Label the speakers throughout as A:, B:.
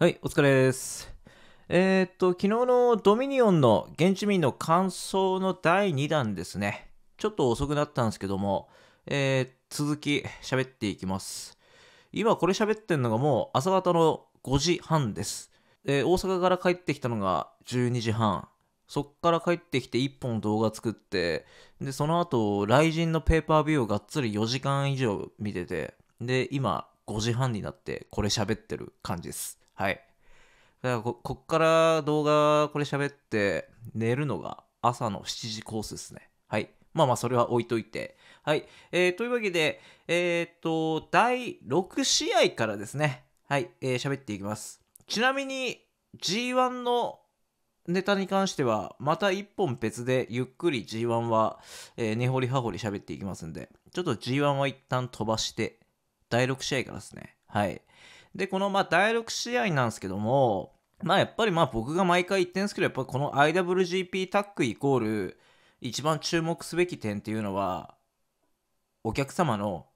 A: はい、お疲れです。えー、っと、昨日のドミニオンの現地民の感想の第2弾ですね。ちょっと遅くなったんですけども、えー、続き喋っていきます。今これ喋ってんのがもう朝方の5時半です。えー、大阪から帰ってきたのが12時半。そっから帰ってきて1本動画作って、で、その後、雷神のペーパービューをがっつり4時間以上見てて、で、今、5時半になってこれ喋ってる感じです。はい。だからこ、こっから動画これ喋って寝るのが朝の7時コースですね。はい。まあまあ、それは置いといて。はい。えー、というわけで、えー、っと、第6試合からですね。はい。えー、喋っていきます。ちなみに、G1 のネタに関しては、また1本別でゆっくり G1 は、えー、根掘り葉掘り喋っていきますんで、ちょっと G1 は一旦飛ばして、第6試合からですね。はい。で、このまあ第6試合なんですけども、まあやっぱりまあ僕が毎回言ってるんですけど、やっぱこの IWGP タックイコール、一番注目すべき点っていうのは、お客様の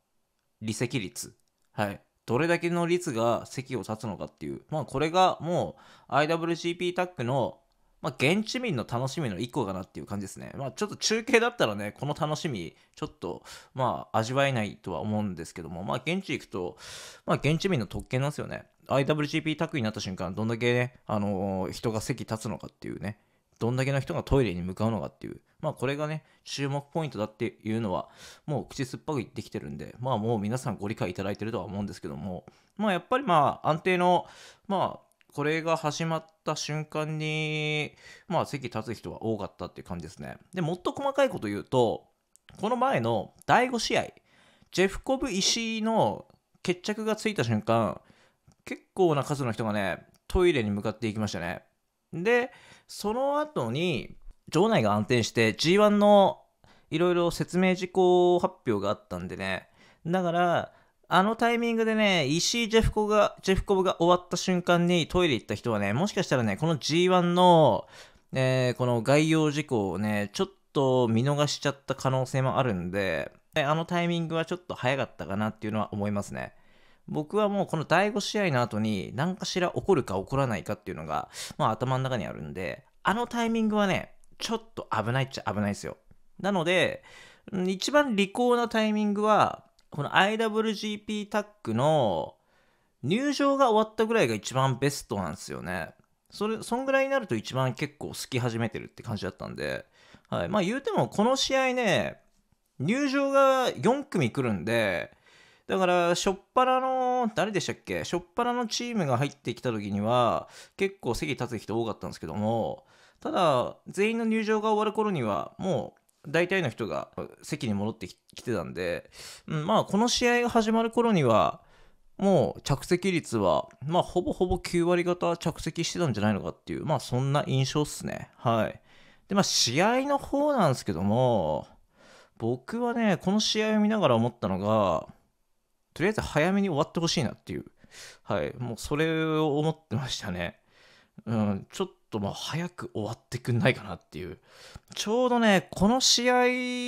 A: 離席率。はい。どれだけの率が席を立つのかっていう。まあこれがもう IWGP タックのまあ、現地民の楽しみの一個かなっていう感じですね。まあ、ちょっと中継だったらね、この楽しみ、ちょっと、まあ、味わえないとは思うんですけども、まあ、現地行くと、まあ、現地民の特権なんですよね。IWGP タッになった瞬間、どんだけね、あのー、人が席立つのかっていうね、どんだけの人がトイレに向かうのかっていう、まあこれがね、注目ポイントだっていうのは、もう口酸っぱく言ってきてるんで、まあもう皆さんご理解いただいてるとは思うんですけども、まあやっぱりまあ安定の、まあこれが始まった瞬間に、まあ、席立つ人は多かったっていう感じですね。で、もっと細かいこと言うと、この前の第5試合、ジェフコブ石井の決着がついた瞬間、結構な数の人がね、トイレに向かっていきましたね。で、その後に、場内が暗転して G1 のいろいろ説明事項発表があったんでね、だから、あのタイミングでね、石井ジェフコが、ジェフコブが終わった瞬間にトイレ行った人はね、もしかしたらね、この G1 の、えー、この概要事項をね、ちょっと見逃しちゃった可能性もあるんで、あのタイミングはちょっと早かったかなっていうのは思いますね。僕はもうこの第5試合の後に何かしら起こるか起こらないかっていうのが、まあ、頭の中にあるんで、あのタイミングはね、ちょっと危ないっちゃ危ないですよ。なので、一番利口なタイミングは、この IWGP タックの入場が終わったぐらいが一番ベストなんですよね。それ、そんぐらいになると一番結構好き始めてるって感じだったんで、はい。まあ言うてもこの試合ね、入場が4組来るんで、だから、しょっぱらの、誰でしたっけしょっぱらのチームが入ってきた時には、結構席立つ人多かったんですけども、ただ、全員の入場が終わる頃には、もう大体の人が席に戻ってきてたんで、うん、まあこの試合が始まる頃にはもう着席率は、まあ、ほぼほぼ9割方着席してたんじゃないのかっていう、まあ、そんな印象っすね。はい。で、まあ、試合の方なんですけども、僕はね、この試合を見ながら思ったのが、とりあえず早めに終わってほしいなっていう、はい、もうそれを思ってましたね。うん、ちょっともう早く終わってくんないかなっていう。ちょうどね、この試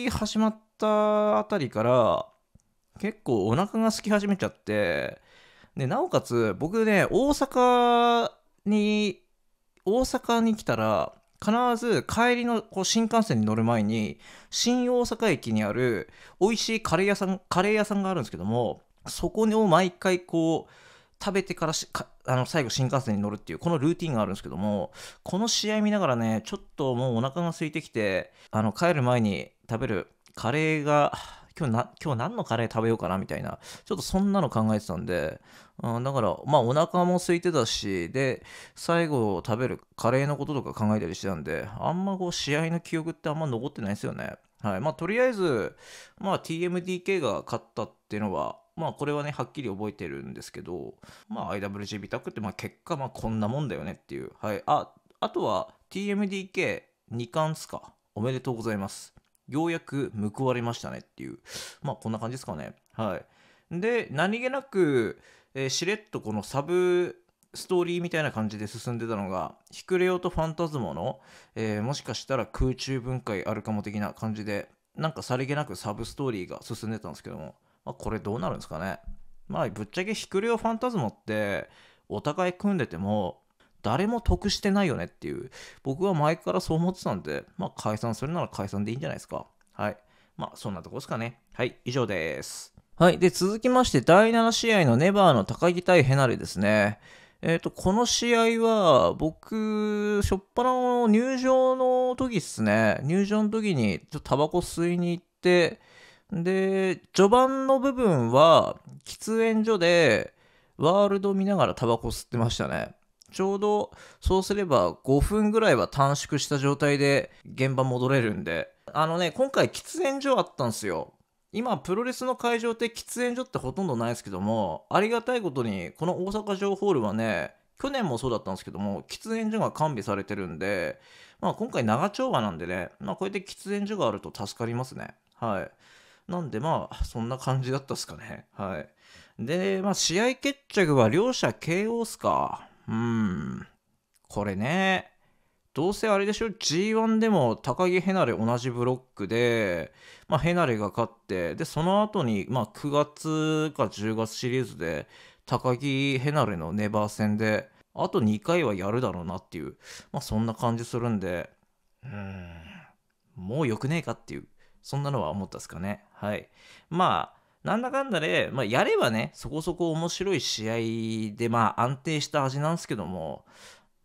A: 合始まったあたりから、結構お腹が空き始めちゃって、で、なおかつ僕ね、大阪に、大阪に来たら、必ず帰りのこう新幹線に乗る前に、新大阪駅にある美味しいカレー屋さん、カレー屋さんがあるんですけども、そこを毎回こう、食べてからあの最後新幹線に乗るっていうこのルーティンがあるんですけどもこの試合見ながらねちょっともうお腹が空いてきてあの帰る前に食べるカレーが今日な今日何のカレー食べようかなみたいなちょっとそんなの考えてたんで、うん、だからまあお腹も空いてたしで最後食べるカレーのこととか考えたりしてたんであんまこう試合の記憶ってあんま残ってないですよね。はいまあ、とりあえず、まあ、TMDK が勝ったっていうのはまあこれはねはっきり覚えてるんですけど、まあ、IWG ビタクってまあ結果まあこんなもんだよねっていう、はい、ああとは TMDK2 巻っすかおめでとうございますようやく報われましたねっていうまあこんな感じですかねはいで何気なく、えー、しれっとこのサブストーリーみたいな感じで進んでたのが、ヒクレオとファンタズモの、えー、もしかしたら空中分解あるかも的な感じで、なんかさりげなくサブストーリーが進んでたんですけども、まあ、これどうなるんですかね。まあ、ぶっちゃけヒクレオファンタズモって、お互い組んでても、誰も得してないよねっていう、僕は前からそう思ってたんで、まあ、解散するなら解散でいいんじゃないですか。はい。まあ、そんなとこですかね。はい、以上です。はい。で、続きまして、第7試合のネバーの高木対ヘナレですね。えっ、ー、と、この試合は、僕、しょっぱなの入場の時っすね。入場の時に、ちょっとタバコ吸いに行って、で、序盤の部分は、喫煙所で、ワールド見ながらタバコ吸ってましたね。ちょうど、そうすれば5分ぐらいは短縮した状態で現場戻れるんで。あのね、今回喫煙所あったんですよ。今、プロレスの会場って喫煙所ってほとんどないですけども、ありがたいことに、この大阪城ホールはね、去年もそうだったんですけども、喫煙所が完備されてるんで、まあ今回長丁場なんでね、まあこうやって喫煙所があると助かりますね。はい。なんでまあ、そんな感じだったっすかね。はい。で、まあ、試合決着は両者 KO っすか。うーん。これね、どうせあれでしょ、G1 でも高木ヘナレ同じブロックで、まあ、ヘナレが勝って、で、その後に、まあ、9月か10月シリーズで、高木ヘナレのネバー戦で、あと2回はやるだろうなっていう、まあ、そんな感じするんで、うーん、もう良くねえかっていう。そんなのは思ったですかね。はい。まあ、なんだかんだで、まあ、やればね、そこそこ面白い試合で、まあ、安定した味なんですけども、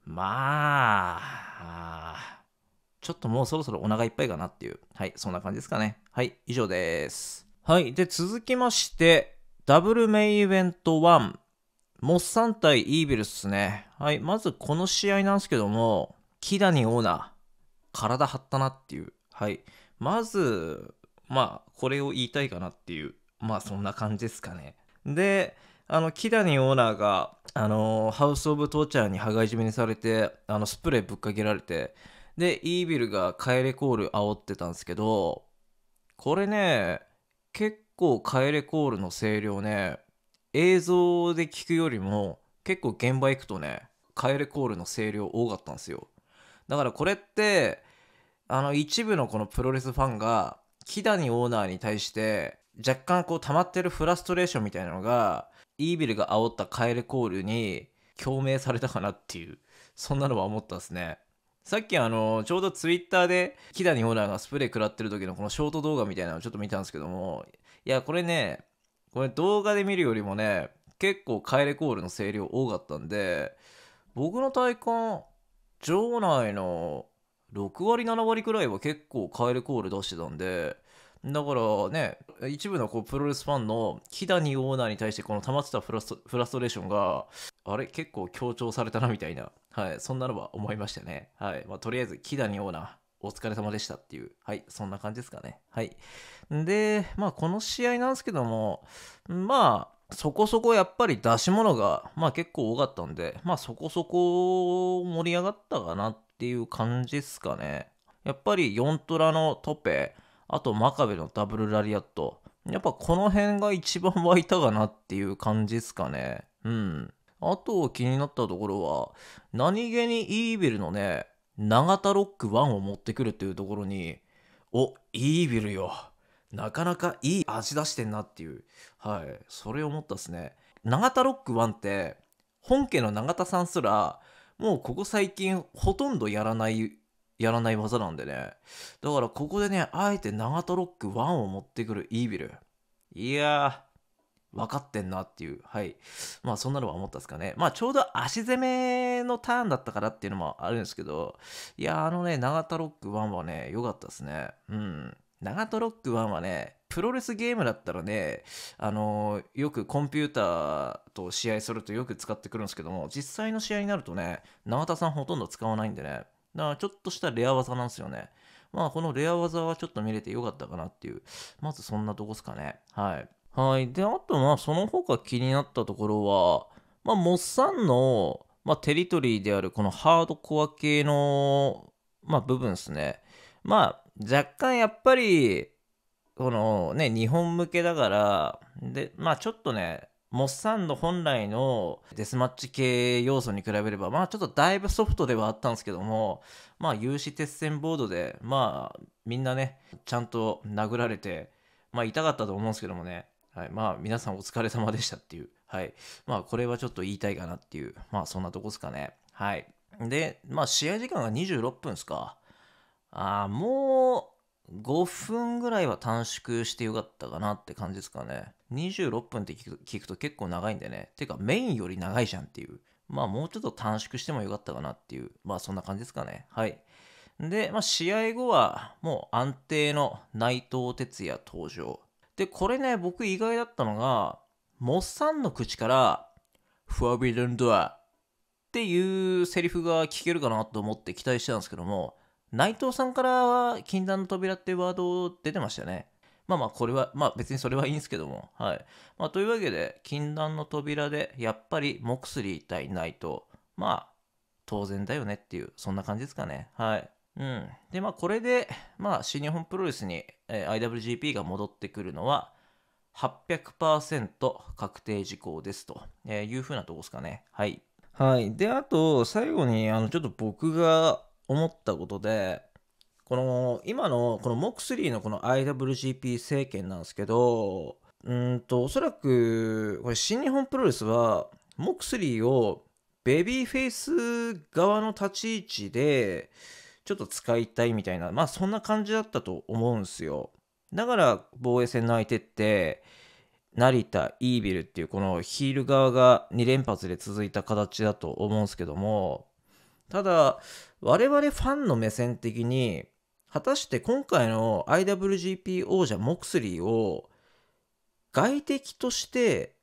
A: まあ、ちょっともうそろそろお腹いっぱいかなっていう、はい、そんな感じですかね。はい、以上です。はい、で、続きまして、ダブルメインイベント1、モッサン対イービルスね。はい、まずこの試合なんですけども、木谷オーナー、体張ったなっていう、はい。まず、まあ、これを言いたいかなっていう、まあ、そんな感じですかね。で、あの、キダニオーナーが、あのハウス・オブ・トーチャーに羽交い締めにされて、あの、スプレーぶっかけられて、で、イービルが帰れコール煽ってたんですけど、これね、結構帰れコールの声量ね、映像で聞くよりも、結構現場行くとね、帰れコールの声量多かったんですよ。だからこれって、あの一部のこのプロレスファンが木谷オーナーに対して若干こう溜まってるフラストレーションみたいなのがイービルが煽ったカエルコールに共鳴されたかなっていうそんなのは思ったですねさっきあのちょうどツイッターで木谷オーナーがスプレー食らってる時のこのショート動画みたいなのをちょっと見たんですけどもいやこれねこれ動画で見るよりもね結構カエルコールの声量多かったんで僕の体感場内の6割7割くらいは結構カエルコール出してたんでだからね一部のこうプロレスファンの木谷オーナーに対してこの溜まってたフラストレーションがあれ結構強調されたなみたいな、はい、そんなのは思いましたね、はいまあ、とりあえず木谷オーナーお疲れ様でしたっていう、はい、そんな感じですかね。はい。で、まあ、この試合なんですけども、まあ、そこそこやっぱり出し物が、まあ結構多かったんで、まあそこそこ盛り上がったかなっっていう感じっすかね。やっぱり4トラのトペ、あと真壁のダブルラリアット。やっぱこの辺が一番湧いたかなっていう感じっすかね。うん。あと気になったところは、何気にイーィルのね、永田ロック1を持ってくるっていうところに、お、イービルよ。なかなかいい味出してんなっていう。はい。それ思ったっすね。永田ロック1って、本家の永田さんすら、もうここ最近ほとんどやらないやらない技なんでねだからここでねあえて長トロック1を持ってくるイービルいやー分かってんなっていうはいまあそんなのは思ったですかねまあちょうど足攻めのターンだったからっていうのもあるんですけどいやあのね長田ロック1はね良かったですねうん長トロック1はねプロレスゲームだったらね、あのー、よくコンピューターと試合するとよく使ってくるんですけども、実際の試合になるとね、永田さんほとんど使わないんでね、だからちょっとしたレア技なんですよね。まあ、このレア技はちょっと見れてよかったかなっていう、まずそんなとこですかね。はい。はい。で、あと、まあ、その他気になったところは、まあ、モッサンの、まあ、テリトリーであるこのハードコア系の、まあ、部分ですね。まあ、若干やっぱり、このね、日本向けだから、で、まあちょっとね、モッサンの本来のデスマッチ系要素に比べれば、まあちょっとだいぶソフトではあったんですけども、まあ有刺鉄線ボードで、まあみんなね、ちゃんと殴られて、まあ痛かったと思うんですけどもね、はい、まあ皆さんお疲れ様でしたっていう、はい。まあこれはちょっと言いたいかなっていう、まあそんなとこですかね。はい。で、まあ試合時間が26分ですか。ああ、もう5分ぐらいは短縮してよかったかなって感じですかね。26分って聞くと結構長いんでね。てかメインより長いじゃんっていう。まあもうちょっと短縮してもよかったかなっていう。まあそんな感じですかね。はい。で、まあ試合後はもう安定の内藤哲也登場。で、これね、僕意外だったのが、モッサンの口から、フォービルンドアっていうセリフが聞けるかなと思って期待してたんですけども、内藤さんからは禁断の扉っていうワード出てましたね。まあまあこれは、まあ別にそれはいいんですけども。はい。まあというわけで、禁断の扉でやっぱりモクスリー対内藤。まあ当然だよねっていう、そんな感じですかね。はい。うん。で、まあこれで、まあ新日本プロレスに、え IWGP が戻ってくるのは、800%確定事項ですと、えいうふうなとこですかね。はい。はい。で、あと、最後に、あの、ちょっと僕が思ったことで、この今のこの MOX3 のこの IWGP 政権なんですけど、うんと、おそらく、これ新日本プロレスは、MOX3 をベビーフェイス側の立ち位置で、ちょっと使いたいみたいな、まあそんな感じだったと思うんですよ。だから防衛戦の相手って、成田、イービルっていうこのヒール側が2連発で続いた形だと思うんですけども、ただ、我々ファンの目線的に、果たして今回の IWGP 王者モクスリーを外敵として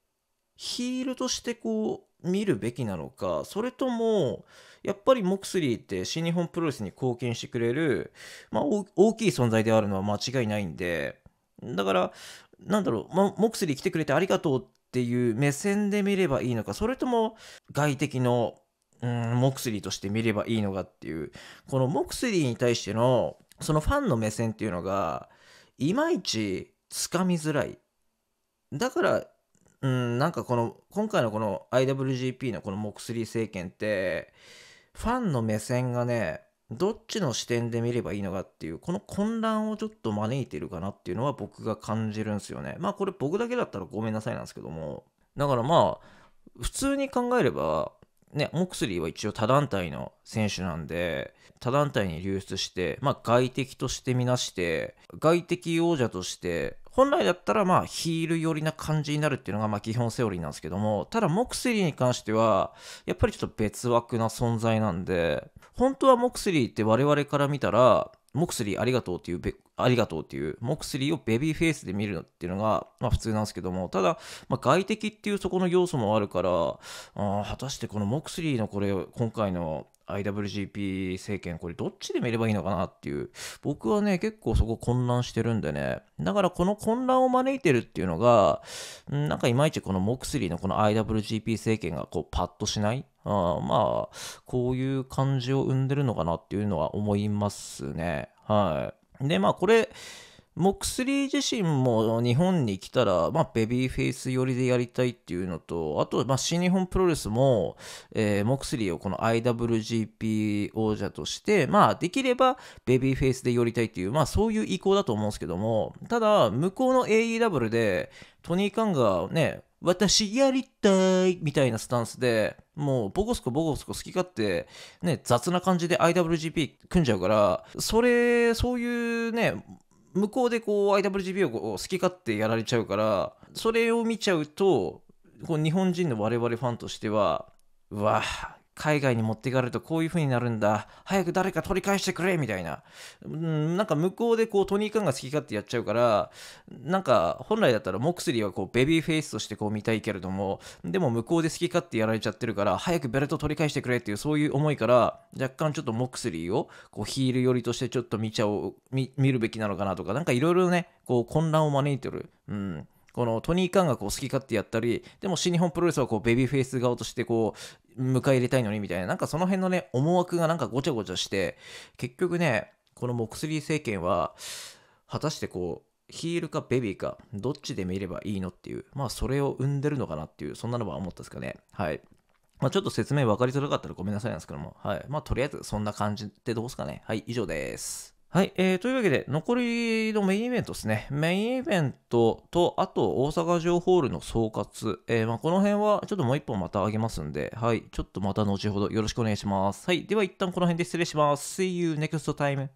A: ヒールとしてこう見るべきなのかそれともやっぱりモクスリーって新日本プロレスに貢献してくれる、まあ、大きい存在であるのは間違いないんでだからなんだろう、まモクスリー来てくれてありがとうっていう目線で見ればいいのかそれとも外敵のうん、モクスリーとして見ればいいのかっていう、このモクスリーに対しての、そのファンの目線っていうのが、いまいちつかみづらい。だから、うん、なんかこの、今回のこの IWGP のこのモクスリー政権って、ファンの目線がね、どっちの視点で見ればいいのかっていう、この混乱をちょっと招いてるかなっていうのは僕が感じるんですよね。まあこれ僕だけだったらごめんなさいなんですけども。だからまあ、普通に考えれば、ね、モクスリーは一応他団体の選手なんで、他団体に流出して、まあ、外敵としてみなして、外敵王者として、本来だったらまあヒール寄りな感じになるっていうのがまあ基本セオリーなんですけども、ただモクスリーに関しては、やっぱりちょっと別枠な存在なんで、本当はモクスリーって我々から見たら、モクスリーありがとうっていう、ありがとうっていう、モクスリーをベビーフェイスで見るのっていうのが、まあ普通なんですけども、ただ、まあ外敵っていうそこの要素もあるから、あ果たしてこのモクスリーのこれ、今回の IWGP 政権、これどっちで見ればいいのかなっていう、僕はね、結構そこ混乱してるんでね、だからこの混乱を招いてるっていうのが、なんかいまいちこのモクスリーのこの IWGP 政権がこうパッとしないあまあ、こういう感じを生んでるのかなっていうのは思いますね。はい。で、まあ、これ、モクスリー自身も日本に来たら、まあ、ベビーフェイス寄りでやりたいっていうのと、あと、まあ、新日本プロレスも、えー、モクスリーをこの IWGP 王者として、まあ、できればベビーフェイスで寄りたいっていう、まあ、そういう意向だと思うんですけども、ただ、向こうの AEW で、トニー・カンがね、私やりたいみたいなスタンスで、もうボコスコボコスコ好き勝手、ね、雑な感じで IWGP 組んじゃうから、それ、そういうね、向こうでこう IWGP をこう好き勝手やられちゃうからそれを見ちゃうとこう日本人の我々ファンとしてはうわ海外に持っていかれるとこういう風になるんだ。早く誰か取り返してくれみたいな。うん、なんか向こうでこうトニー・カンが好き勝手やっちゃうから、なんか本来だったらモクスリーはこうベビーフェイスとしてこう見たいけれども、でも向こうで好き勝手やられちゃってるから、早くベルト取り返してくれっていうそういう思いから、若干ちょっとモクスリーをこうヒール寄りとしてちょっと見ちゃおう、見るべきなのかなとか、なんかいろいろね、こう混乱を招いてる。うん。このトニー・カンがこう好き勝手やったり、でも新日本プロレスはこうベビーフェイス顔としてこう、迎え入れたいのにみたいな、なんかその辺のね、思惑がなんかごちゃごちゃして、結局ね、このモクスリー政権は、果たしてこう、ヒールかベビーか、どっちで見ればいいのっていう、まあそれを生んでるのかなっていう、そんなのは思ったんですかね。はい。まあ、ちょっと説明分かりづらかったらごめんなさいなんですけども、はい。まあ、とりあえずそんな感じでどうですかね。はい、以上です。はい、えー、というわけで、残りのメインイベントですね。メインイベントと、あと、大阪城ホールの総括。えー、まあ、この辺は、ちょっともう一本また上げますんで、はい、ちょっとまた後ほどよろしくお願いします。はい、では一旦この辺で失礼します。See you next time.